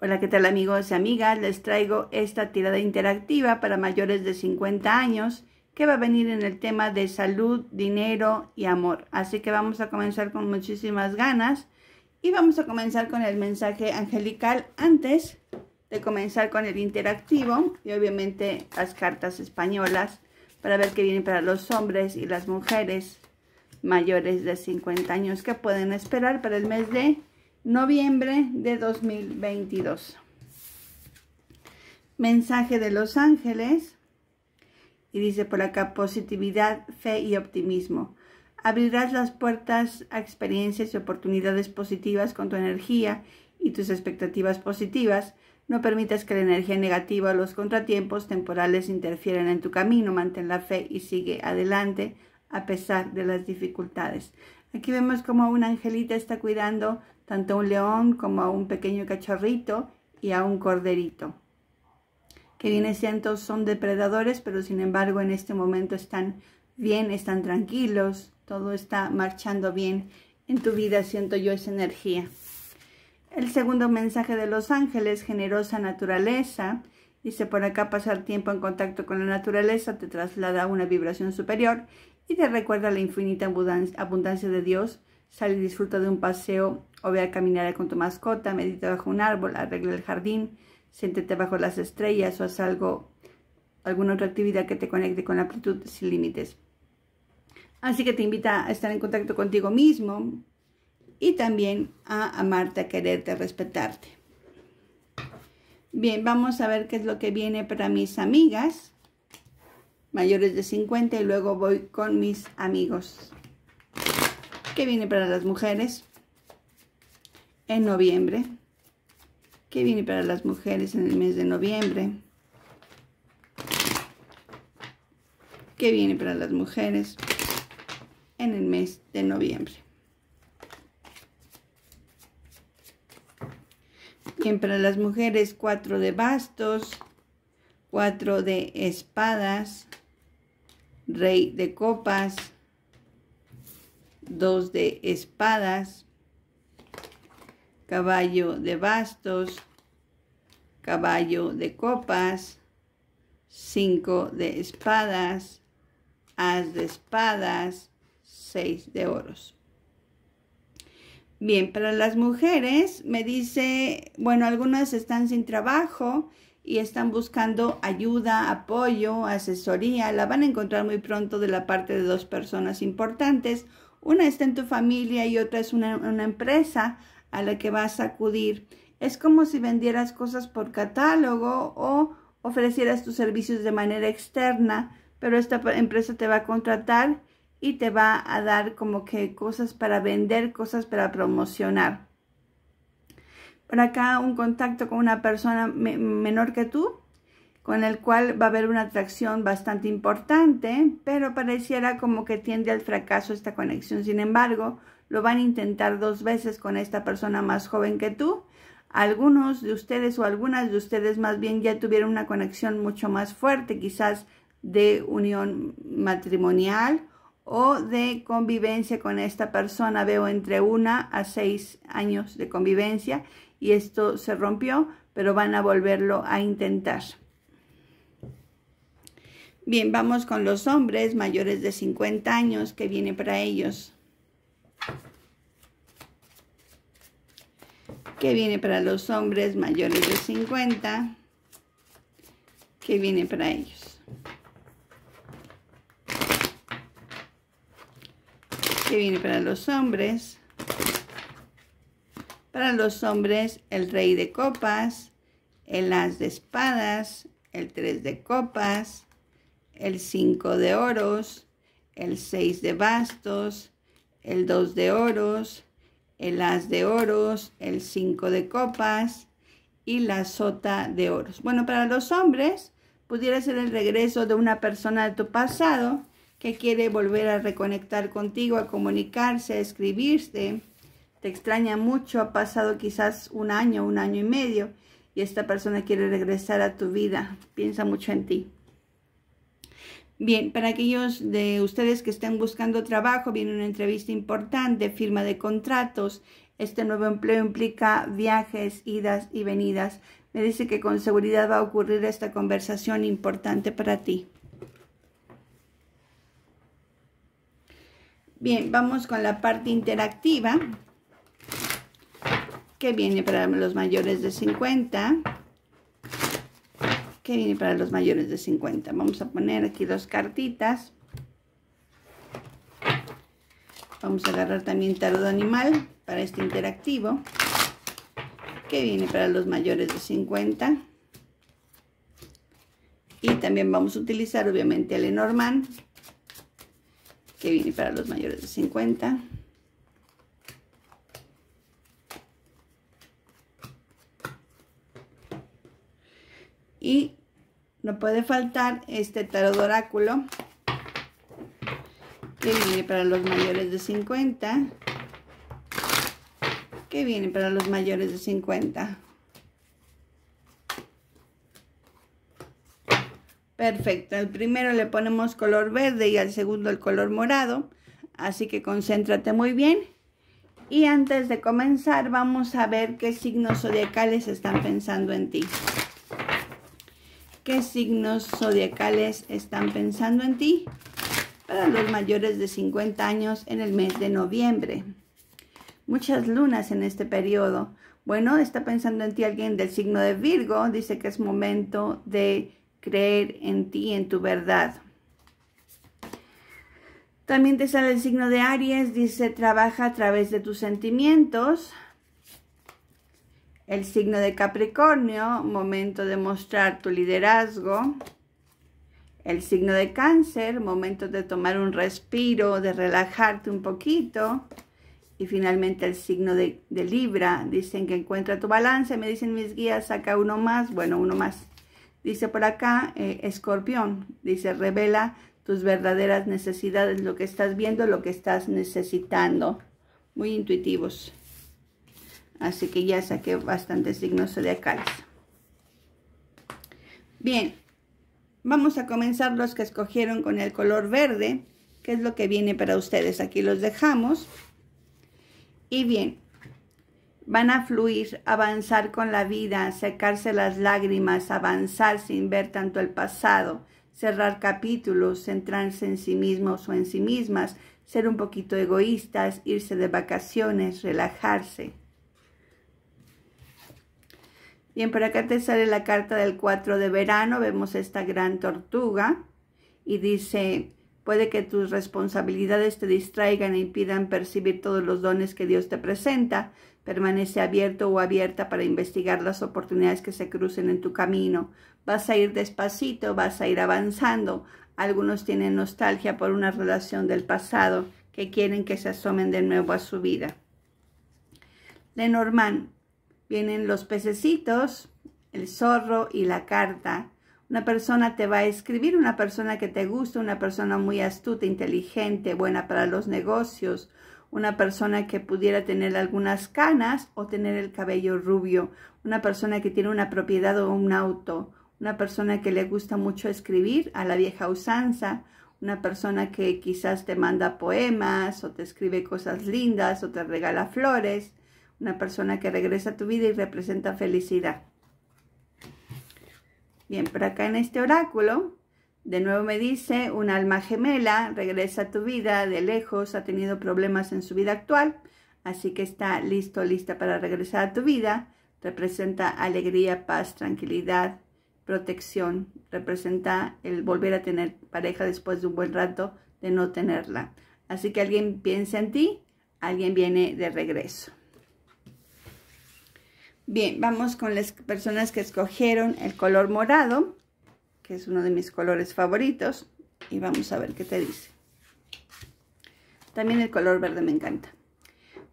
Hola, ¿qué tal amigos y amigas? Les traigo esta tirada interactiva para mayores de 50 años que va a venir en el tema de salud, dinero y amor. Así que vamos a comenzar con muchísimas ganas y vamos a comenzar con el mensaje angelical antes de comenzar con el interactivo y obviamente las cartas españolas para ver qué viene para los hombres y las mujeres mayores de 50 años que pueden esperar para el mes de noviembre de 2022. Mensaje de los ángeles. Y dice por acá positividad, fe y optimismo. Abrirás las puertas a experiencias y oportunidades positivas con tu energía y tus expectativas positivas. No permitas que la energía negativa o los contratiempos temporales interfieran en tu camino. Mantén la fe y sigue adelante a pesar de las dificultades. Aquí vemos como un angelita está cuidando tanto a un león como a un pequeño cachorrito y a un corderito, que bien es son depredadores, pero sin embargo en este momento están bien, están tranquilos, todo está marchando bien en tu vida, siento yo esa energía. El segundo mensaje de los ángeles, generosa naturaleza, dice por acá pasar tiempo en contacto con la naturaleza te traslada a una vibración superior y te recuerda la infinita abundancia de Dios, Sal y disfruta de un paseo o ve a caminar con tu mascota, medita bajo un árbol, arregla el jardín, siéntete bajo las estrellas o haz algo, alguna otra actividad que te conecte con la amplitud sin límites. Así que te invita a estar en contacto contigo mismo y también a amarte, a quererte, a respetarte. Bien, vamos a ver qué es lo que viene para mis amigas mayores de 50 y luego voy con mis amigos que viene para las mujeres en noviembre, que viene para las mujeres en el mes de noviembre, que viene para las mujeres en el mes de noviembre. Bien, para las mujeres cuatro de bastos, cuatro de espadas, rey de copas, dos de espadas, caballo de bastos, caballo de copas, cinco de espadas, as de espadas, seis de oros. Bien, para las mujeres me dice, bueno, algunas están sin trabajo y están buscando ayuda, apoyo, asesoría. La van a encontrar muy pronto de la parte de dos personas importantes una está en tu familia y otra es una, empresa a la que vas a acudir. Es como si vendieras cosas por catálogo o ofrecieras tus servicios de manera externa, pero esta empresa te va a contratar y te va a dar como que cosas para vender, cosas para promocionar. Por acá un contacto con una persona menor que tú con el cual va a haber una atracción bastante importante, pero pareciera como que tiende al fracaso esta conexión. Sin embargo, lo van a intentar dos veces con esta persona más joven que tú. Algunos de ustedes o algunas de ustedes más bien ya tuvieron una conexión mucho más fuerte, quizás de unión matrimonial o de convivencia con esta persona. Veo entre una a seis años de convivencia y esto se rompió, pero van a volverlo a intentar. Bien, vamos con los hombres mayores de 50 años que viene para ellos. ¿Qué viene para los hombres mayores de 50, ¿Qué viene para ellos. ¿Qué viene para los hombres. Para los hombres, el rey de copas, el as de espadas, el tres de copas, el 5 de oros, el 6 de bastos, el 2 de oros, el as de oros, el 5 de copas y la sota de oros. Bueno, para los hombres pudiera ser el regreso de una persona de tu pasado que quiere volver a reconectar contigo, a comunicarse, a escribirte. Te extraña mucho, ha pasado quizás un año, un año y medio y esta persona quiere regresar a tu vida. Piensa mucho en ti. Bien, para aquellos de ustedes que estén buscando trabajo, viene una entrevista importante, firma de contratos. Este nuevo empleo implica viajes, idas y venidas. Me dice que con seguridad va a ocurrir esta conversación importante para ti. Bien, vamos con la parte interactiva que viene para los mayores de 50 que viene para los mayores de 50. Vamos a poner aquí dos cartitas. Vamos a agarrar también tarot animal para este interactivo, que viene para los mayores de 50. Y también vamos a utilizar obviamente el Lenormand, que viene para los mayores de 50. Y no puede faltar este tarot oráculo que viene para los mayores de 50. Que viene para los mayores de 50. Perfecto, al primero le ponemos color verde y al segundo el color morado, así que concéntrate muy bien. Y antes de comenzar vamos a ver qué signos zodiacales están pensando en ti qué signos zodiacales están pensando en ti para los mayores de 50 años en el mes de noviembre. Muchas lunas en este periodo. Bueno, está pensando en ti alguien del signo de Virgo. Dice que es momento de creer en ti, en tu verdad. También te sale el signo de Aries. Dice, trabaja a través de tus sentimientos. El signo de Capricornio, momento de mostrar tu liderazgo. El signo de cáncer, momento de tomar un respiro, de relajarte un poquito. Y finalmente el signo de, Libra, dicen que encuentra tu balance, me dicen mis guías, saca uno más, bueno, uno más. Dice por acá, eh, escorpión, dice, revela tus verdaderas necesidades, lo que estás viendo, lo que estás necesitando. Muy intuitivos. Así que ya saqué bastantes signos de zodiacales. Bien, vamos a comenzar los que escogieron con el color verde, que es lo que viene para ustedes. Aquí los dejamos. Y bien, van a fluir, avanzar con la vida, secarse las lágrimas, avanzar sin ver tanto el pasado, cerrar capítulos, centrarse en sí mismos o en sí mismas, ser un poquito egoístas, irse de vacaciones, relajarse. Bien, por acá te sale la carta del 4 de verano, vemos esta gran tortuga y dice, puede que tus responsabilidades te distraigan e impidan percibir todos los dones que Dios te presenta. Permanece abierto o abierta para investigar las oportunidades que se crucen en tu camino. Vas a ir despacito, vas a ir avanzando. Algunos tienen nostalgia por una relación del pasado que quieren que se asomen de nuevo a su vida. Lenormand, Vienen los pececitos, el zorro y la carta. Una persona te va a escribir, una persona que te gusta, una persona muy astuta, inteligente, buena para los negocios, una persona que pudiera tener algunas canas o tener el cabello rubio, una persona que tiene una propiedad o un auto, una persona que le gusta mucho escribir a la vieja usanza, una persona que quizás te manda poemas o te escribe cosas lindas o te regala flores, una persona que regresa a tu vida y representa felicidad. Bien, por acá en este oráculo, de nuevo me dice, un alma gemela regresa a tu vida de lejos, ha tenido problemas en su vida actual, así que está listo, lista para regresar a tu vida. Representa alegría, paz, tranquilidad, protección. Representa el volver a tener pareja después de un buen rato de no tenerla. Así que alguien piensa en ti, alguien viene de regreso. Bien, vamos con las personas que escogieron el color morado, que es uno de mis colores favoritos, y vamos a ver qué te dice. También el color verde me encanta.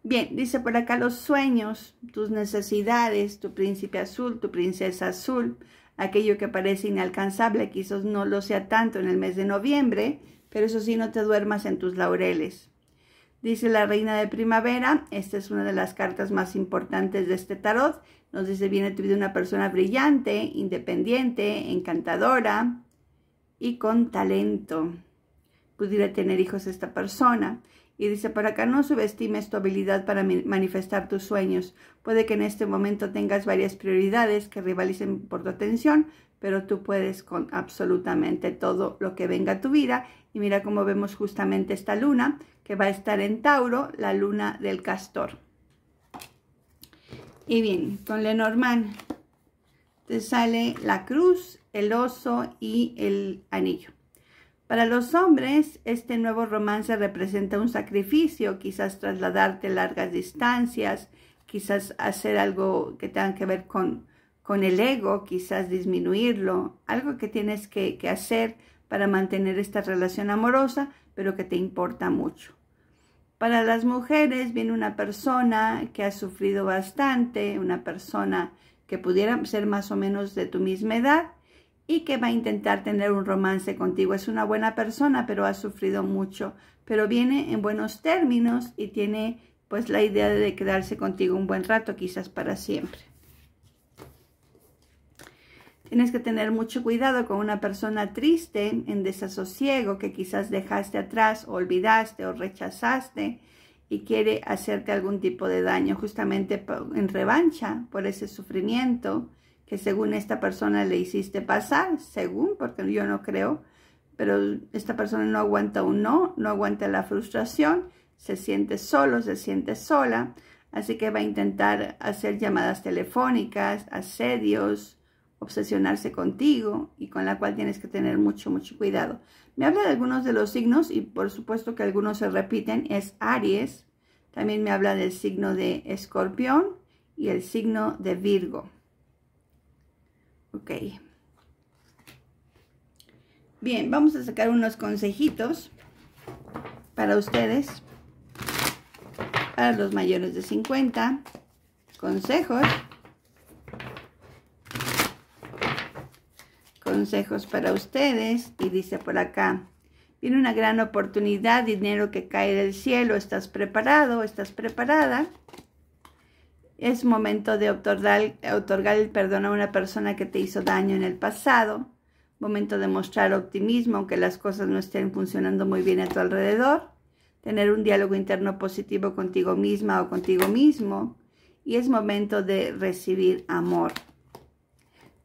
Bien, dice por acá los sueños, tus necesidades, tu príncipe azul, tu princesa azul, aquello que parece inalcanzable, quizás no lo sea tanto en el mes de noviembre, pero eso sí, no te duermas en tus laureles. Dice la reina de primavera, esta es una de las cartas más importantes de este tarot. Nos dice, viene tu vida una persona brillante, independiente, encantadora y con talento. Pudiera tener hijos esta persona. Y dice, para acá no subestimes tu habilidad para manifestar tus sueños. Puede que en este momento tengas varias prioridades que rivalicen por tu atención, pero tú puedes con absolutamente todo lo que venga a tu vida. Y mira cómo vemos justamente esta luna, que va a estar en Tauro, la luna del castor. Y bien, con Lenormand te sale la cruz, el oso y el anillo. Para los hombres, este nuevo romance representa un sacrificio, quizás trasladarte largas distancias, quizás hacer algo que tenga que ver con con el ego, quizás disminuirlo, algo que tienes que, hacer para mantener esta relación amorosa, pero que te importa mucho. Para las mujeres viene una persona que ha sufrido bastante, una persona que pudiera ser más o menos de tu misma edad y que va a intentar tener un romance contigo. Es una buena persona, pero ha sufrido mucho, pero viene en buenos términos y tiene pues la idea de quedarse contigo un buen rato, quizás para siempre. Tienes que tener mucho cuidado con una persona triste, en desasosiego, que quizás dejaste atrás, olvidaste o rechazaste y quiere hacerte algún tipo de daño, justamente en revancha por ese sufrimiento que según esta persona le hiciste pasar, según, porque yo no creo, pero esta persona no aguanta un no, no aguanta la frustración, se siente solo, se siente sola, así que va a intentar hacer llamadas telefónicas, asedios, obsesionarse contigo y con la cual tienes que tener mucho, mucho cuidado. Me habla de algunos de los signos y por supuesto que algunos se repiten, es Aries, también me habla del signo de Escorpión y el signo de Virgo. Ok. Bien, vamos a sacar unos consejitos para ustedes, para los mayores de 50, consejos consejos para ustedes. Y dice por acá, viene una gran oportunidad, dinero que cae del cielo. ¿Estás preparado? ¿Estás preparada? Es momento de otorgar, otorgar el perdón a una persona que te hizo daño en el pasado. Momento de mostrar optimismo, aunque las cosas no estén funcionando muy bien a tu alrededor. Tener un diálogo interno positivo contigo misma o contigo mismo. Y es momento de recibir amor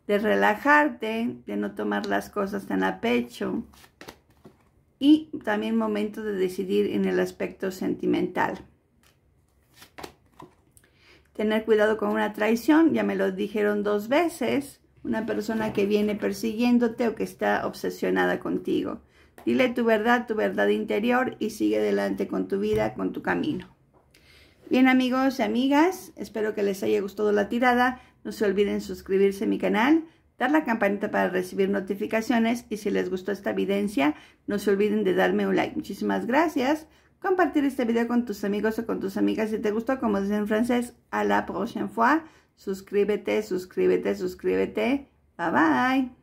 de relajarte, de no tomar las cosas tan a pecho y también momento de decidir en el aspecto sentimental. Tener cuidado con una traición, ya me lo dijeron dos veces, una persona que viene persiguiéndote o que está obsesionada contigo. Dile tu verdad, tu verdad interior y sigue adelante con tu vida, con tu camino. Bien amigos y amigas, espero que les haya gustado la tirada. No se olviden suscribirse a mi canal, dar la campanita para recibir notificaciones y si les gustó esta evidencia, no se olviden de darme un like. Muchísimas gracias. Compartir este video con tus amigos o con tus amigas si te gustó, como dicen en francés, a la prochaine fois. Suscríbete, suscríbete, suscríbete. Bye bye.